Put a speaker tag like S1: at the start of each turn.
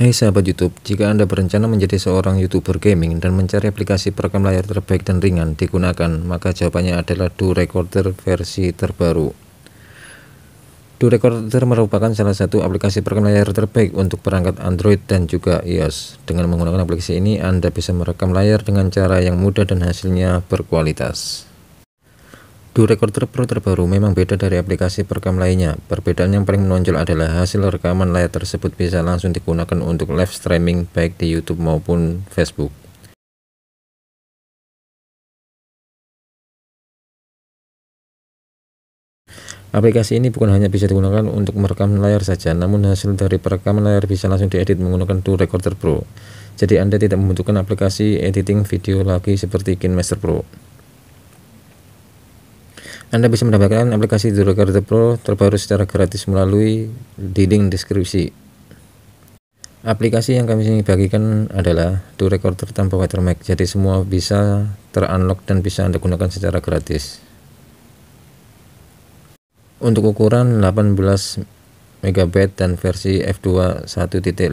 S1: Hai sahabat YouTube, jika Anda berencana menjadi seorang YouTuber gaming dan mencari aplikasi perekam layar terbaik dan ringan digunakan, maka jawabannya adalah Do Recorder versi terbaru. Do Recorder merupakan salah satu aplikasi perekam layar terbaik untuk perangkat Android dan juga iOS. Dengan menggunakan aplikasi ini, Anda bisa merekam layar dengan cara yang mudah dan hasilnya berkualitas. Dua Recorder Pro terbaru memang beda dari aplikasi perekam lainnya. Perbedaan yang paling menonjol adalah hasil rekaman layar tersebut
S2: bisa langsung digunakan untuk live streaming baik di YouTube maupun Facebook. Aplikasi ini bukan hanya bisa digunakan untuk merekam layar saja, namun hasil dari perekaman
S1: layar bisa langsung diedit menggunakan Do Recorder Pro. Jadi Anda tidak membutuhkan aplikasi editing video lagi seperti KineMaster Pro. Anda bisa mendapatkan aplikasi Durokarta Pro terbaru secara gratis melalui di link deskripsi. Aplikasi yang kami bagikan adalah Do Recorder tanpa watermark, jadi semua bisa terunlock dan bisa Anda gunakan secara gratis. Untuk ukuran 18 MB dan versi F2 1.5.1.